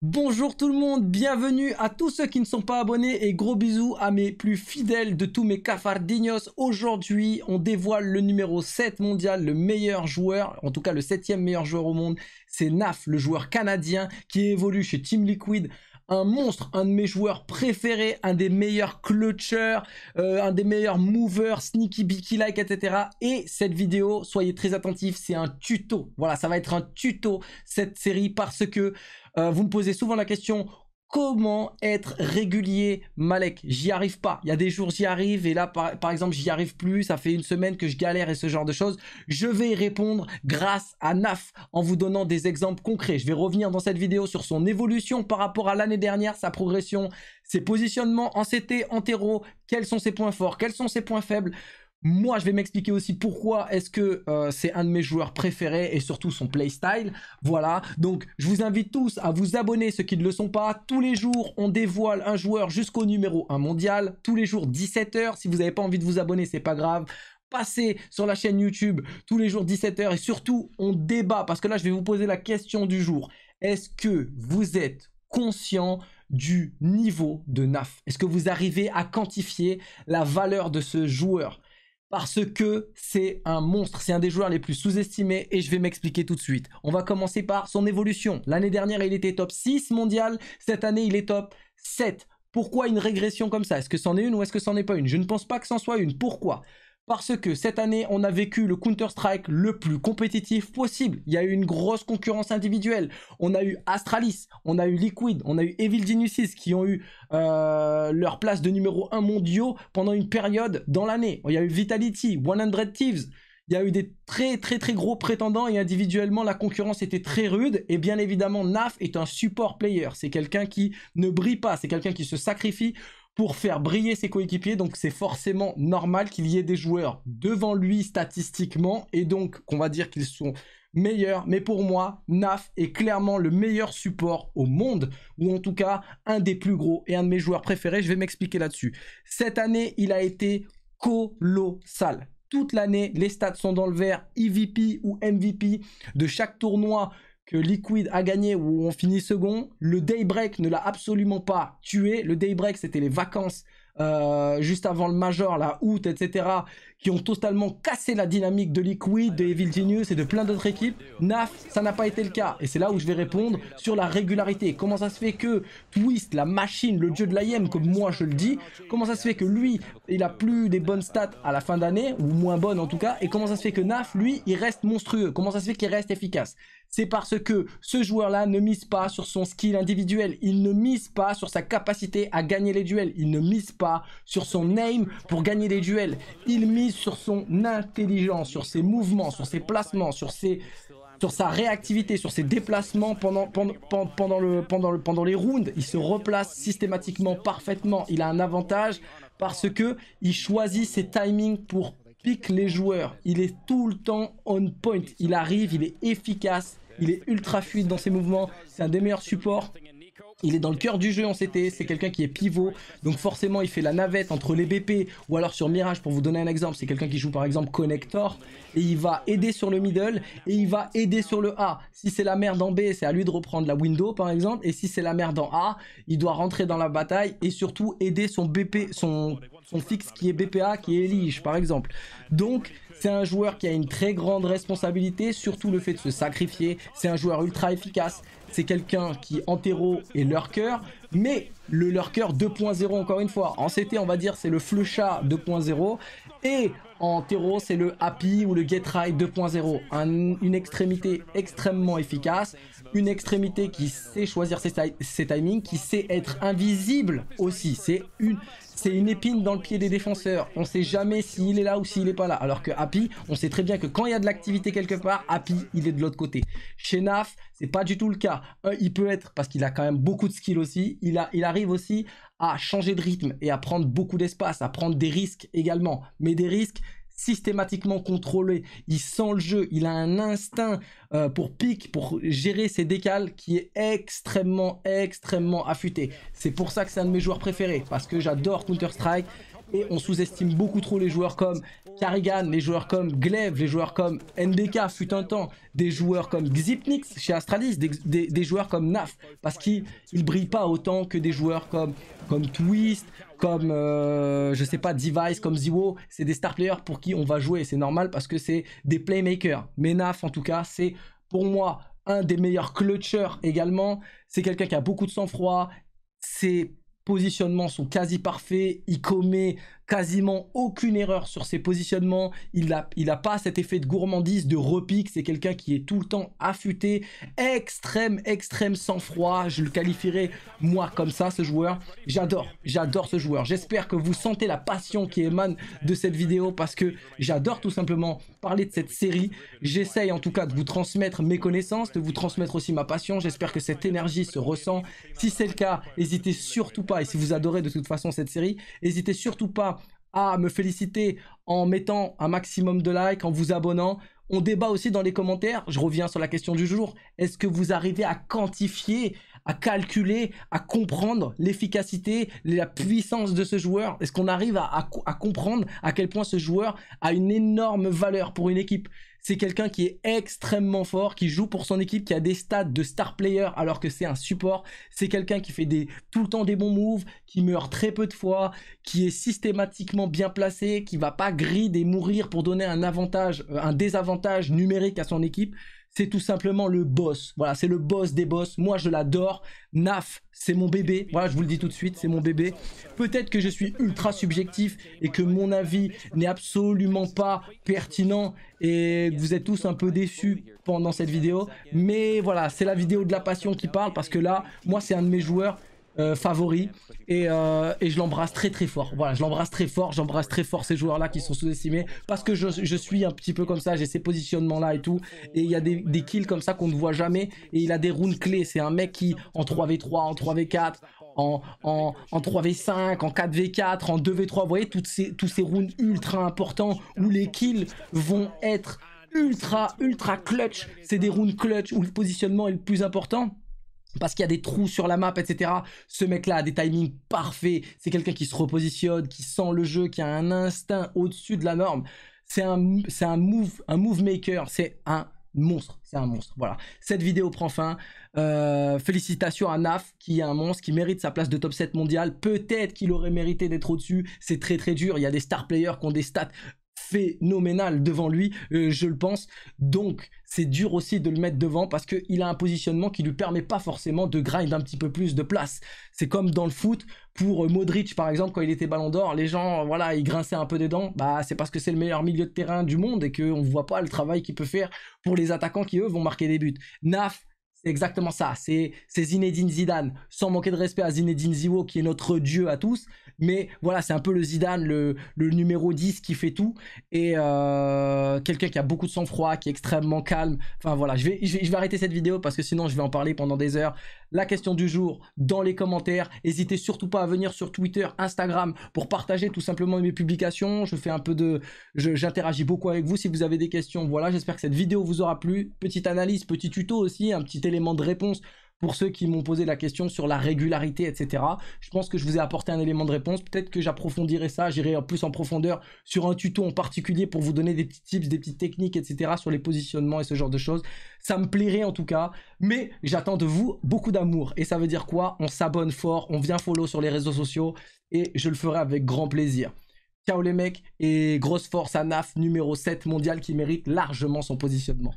Bonjour tout le monde, bienvenue à tous ceux qui ne sont pas abonnés et gros bisous à mes plus fidèles de tous mes cafardinos. Aujourd'hui, on dévoile le numéro 7 mondial, le meilleur joueur, en tout cas le septième meilleur joueur au monde. C'est Naf, le joueur canadien qui évolue chez Team Liquid un monstre, un de mes joueurs préférés, un des meilleurs clutchers, euh, un des meilleurs movers, sneaky beaky like, etc. Et cette vidéo, soyez très attentifs, c'est un tuto. Voilà, ça va être un tuto cette série parce que euh, vous me posez souvent la question comment être régulier, Malek J'y arrive pas. Il y a des jours, j'y arrive. Et là, par, exemple, j'y arrive plus. Ça fait une semaine que je galère et ce genre de choses. Je vais y répondre grâce à NAF en vous donnant des exemples concrets. Je vais revenir dans cette vidéo sur son évolution par rapport à l'année dernière, sa progression, ses positionnements en CT, en terreau. Quels sont ses points forts Quels sont ses points faibles moi, je vais m'expliquer aussi pourquoi est-ce que euh, c'est un de mes joueurs préférés et surtout son playstyle. Voilà, donc je vous invite tous à vous abonner, ceux qui ne le sont pas. Tous les jours, on dévoile un joueur jusqu'au numéro 1 mondial. Tous les jours, 17h. Si vous n'avez pas envie de vous abonner, c'est pas grave passez sur la chaîne YouTube tous les jours 17h et surtout on débat parce que là je vais vous poser la question du jour. Est-ce que vous êtes conscient du niveau de NAF Est-ce que vous arrivez à quantifier la valeur de ce joueur parce que c'est un monstre, c'est un des joueurs les plus sous-estimés et je vais m'expliquer tout de suite. On va commencer par son évolution. L'année dernière, il était top 6 mondial, cette année, il est top 7. Pourquoi une régression comme ça Est-ce que c'en est une ou est-ce que c'en est pas une Je ne pense pas que c'en soit une. Pourquoi parce que cette année, on a vécu le Counter-Strike le plus compétitif possible. Il y a eu une grosse concurrence individuelle. On a eu Astralis, on a eu Liquid, on a eu Evil Geniuses qui ont eu euh, leur place de numéro 1 mondiaux pendant une période dans l'année. Il y a eu Vitality, 100 Thieves. Il y a eu des très très très gros prétendants et individuellement la concurrence était très rude et bien évidemment Naf est un support player, c'est quelqu'un qui ne brille pas, c'est quelqu'un qui se sacrifie pour faire briller ses coéquipiers. Donc c'est forcément normal qu'il y ait des joueurs devant lui statistiquement et donc qu'on va dire qu'ils sont meilleurs. Mais pour moi, NAF est clairement le meilleur support au monde ou en tout cas un des plus gros et un de mes joueurs préférés. Je vais m'expliquer là-dessus. Cette année, il a été colossal toute l'année. Les stats sont dans le vert, EVP ou MVP de chaque tournoi que Liquid a gagné ou on finit second. Le Daybreak ne l'a absolument pas tué. Le Daybreak, c'était les vacances euh, juste avant le Major, la août, etc., qui ont totalement cassé la dynamique de Liquid, de Evil Genius et de plein d'autres équipes. NAF, ça n'a pas été le cas. Et c'est là où je vais répondre sur la régularité. Comment ça se fait que Twist, la machine, le dieu de l'IM, comme moi je le dis, comment ça se fait que lui, il a plus des bonnes stats à la fin d'année, ou moins bonnes en tout cas, et comment ça se fait que NAF, lui, il reste monstrueux Comment ça se fait qu'il reste efficace c'est parce que ce joueur-là ne mise pas sur son skill individuel, il ne mise pas sur sa capacité à gagner les duels, il ne mise pas sur son aim pour gagner les duels, il mise sur son intelligence, sur ses mouvements, sur ses placements, sur ses sur sa réactivité, sur ses déplacements pendant, pendant, pendant, le, pendant, le, pendant les rounds. Il se replace systématiquement parfaitement. Il a un avantage parce que il choisit ses timings pour pique les joueurs. Il est tout le temps on point. Il arrive, il est efficace, il est ultra fluide dans ses mouvements. C'est un des meilleurs supports il est dans le cœur du jeu en CT, c'est quelqu'un qui est pivot, donc forcément il fait la navette entre les BP, ou alors sur Mirage pour vous donner un exemple, c'est quelqu'un qui joue par exemple Connector, et il va aider sur le middle, et il va aider sur le A. Si c'est la merde en B, c'est à lui de reprendre la window par exemple, et si c'est la merde en A, il doit rentrer dans la bataille, et surtout aider son BP, son, fixe qui est BPA, qui est Elige par exemple. Donc... C'est un joueur qui a une très grande responsabilité, surtout le fait de se sacrifier. C'est un joueur ultra efficace c'est quelqu'un qui en terreau est lurker, mais le lurker 2.0 encore une fois. En CT, on va dire c'est le fleuchat 2.0 et en terreau, c'est le Happy ou le Get 2.0, une extrémité extrêmement efficace une extrémité qui sait choisir ses, timings, qui sait être invisible aussi. C'est une, c'est une épine dans le pied des défenseurs. On sait jamais s'il est là ou s'il est pas là. Alors que Happy, on sait très bien que quand il y a de l'activité quelque part, Happy, il est de l'autre côté. Chez Naf, c'est pas du tout le cas. Euh, il peut être, parce qu'il a quand même beaucoup de skills aussi, il, a, il arrive aussi à changer de rythme et à prendre beaucoup d'espace, à prendre des risques également. Mais des risques systématiquement contrôlé. Il sent le jeu, il a un instinct euh, pour pique, pour gérer ses décales qui est extrêmement, extrêmement affûté. C'est pour ça que c'est un de mes joueurs préférés, parce que j'adore Counter-Strike, et on sous-estime beaucoup trop les joueurs comme Carrigan, les joueurs comme Glaive, les joueurs comme NDK fut un temps, des joueurs comme Xipnix chez Astralis, des, joueurs comme Naf, parce qu'ils ne brillent pas autant que des joueurs comme, comme Twist, comme, euh, je sais pas, Device, comme Ziwo, c'est des star players pour qui on va jouer, c'est normal parce que c'est des playmakers. Mais Naf, en tout cas, c'est pour moi un des meilleurs clutchers également, c'est quelqu'un qui a beaucoup de sang-froid, c'est positionnements sont quasi parfaits, il commet quasiment aucune erreur sur ses positionnements. Il n'a il a pas cet effet de gourmandise, de repique. C'est quelqu'un qui est tout le temps affûté, extrême, extrême sang-froid. Je le qualifierais, moi, comme ça, ce joueur. J'adore, j'adore ce joueur. J'espère que vous sentez la passion qui émane de cette vidéo parce que j'adore tout simplement parler de cette série. J'essaye en tout cas de vous transmettre mes connaissances, de vous transmettre aussi ma passion. J'espère que cette énergie se ressent. Si c'est le cas, n'hésitez surtout pas, et si vous adorez de toute façon cette série, n'hésitez surtout pas à me féliciter en mettant un maximum de likes, en vous abonnant. On débat aussi dans les commentaires, je reviens sur la question du jour, est-ce que vous arrivez à quantifier, à calculer, à comprendre l'efficacité, la puissance de ce joueur Est-ce qu'on arrive à, à, comprendre à quel point ce joueur a une énorme valeur pour une équipe c'est quelqu'un qui est extrêmement fort, qui joue pour son équipe, qui a des stats de star player alors que c'est un support. C'est quelqu'un qui fait des, tout le temps des bons moves, qui meurt très peu de fois, qui est systématiquement bien placé, qui va pas grid et mourir pour donner un avantage, euh, un désavantage numérique à son équipe c'est tout simplement le boss. Voilà, c'est le boss des boss. Moi, je l'adore. Naf, c'est mon bébé. Voilà, je vous le dis tout de suite, c'est mon bébé. Peut-être que je suis ultra subjectif et que mon avis n'est absolument pas pertinent et vous êtes tous un peu déçus pendant cette vidéo. Mais voilà, c'est la vidéo de la passion qui parle parce que là, moi, c'est un de mes joueurs euh, favoris euh, et, je l'embrasse très très fort. Voilà, je l'embrasse très fort, j'embrasse très fort ces joueurs-là qui sont sous-estimés parce que je, suis un petit peu comme ça, j'ai ces positionnements-là et tout. Et il y a des, des kills comme ça qu'on ne voit jamais et il a des rounds clés. C'est un mec qui en 3v3, en 3v4, en, en, 3v5, en 4v4, en 2v3, vous voyez, toutes ces, tous ces rounds ultra importants où les kills vont être ultra, ultra clutch. C'est des rounds clutch où le positionnement est le plus important parce qu'il y a des trous sur la map, etc. Ce mec-là a des timings parfaits. C'est quelqu'un qui se repositionne, qui sent le jeu, qui a un instinct au-dessus de la norme. C'est un, un, move, un move maker. C'est un monstre, c'est un monstre. Voilà. Cette vidéo prend fin. Euh, félicitations à Naf qui est un monstre, qui mérite sa place de top 7 mondial. Peut-être qu'il aurait mérité d'être au-dessus. C'est très très dur. Il y a des star players qui ont des stats phénoménal devant lui, euh, je le pense. Donc, c'est dur aussi de le mettre devant parce qu'il a un positionnement qui lui permet pas forcément de grind un petit peu plus de place. C'est comme dans le foot, pour euh, Modric par exemple, quand il était ballon d'or, les gens, voilà, ils grinçaient un peu des dents. Bah, c'est parce que c'est le meilleur milieu de terrain du monde et qu'on ne voit pas le travail qu'il peut faire pour les attaquants qui, eux, vont marquer des buts. Naf, c'est exactement ça. C'est Zinedine Zidane. Sans manquer de respect à Zinedine Ziwo qui est notre dieu à tous. Mais voilà, c'est un peu le Zidane, le, numéro 10 qui fait tout. Et euh, quelqu'un qui a beaucoup de sang-froid, qui est extrêmement calme. Enfin voilà, je vais, je, vais, arrêter cette vidéo parce que sinon je vais en parler pendant des heures. La question du jour dans les commentaires. N'hésitez surtout pas à venir sur Twitter, Instagram pour partager tout simplement mes publications. Je fais un peu de... J'interagis beaucoup avec vous si vous avez des questions. Voilà, j'espère que cette vidéo vous aura plu. Petite analyse, petit tuto aussi, un petit élément de réponse pour ceux qui m'ont posé la question sur la régularité, etc., je pense que je vous ai apporté un élément de réponse. Peut-être que j'approfondirai ça, j'irai plus en profondeur sur un tuto en particulier pour vous donner des petits tips, des petites techniques, etc., sur les positionnements et ce genre de choses. Ça me plairait en tout cas, mais j'attends de vous beaucoup d'amour. Et ça veut dire quoi On s'abonne fort, on vient follow sur les réseaux sociaux et je le ferai avec grand plaisir. Ciao les mecs et grosse force à NAF numéro 7 mondial qui mérite largement son positionnement.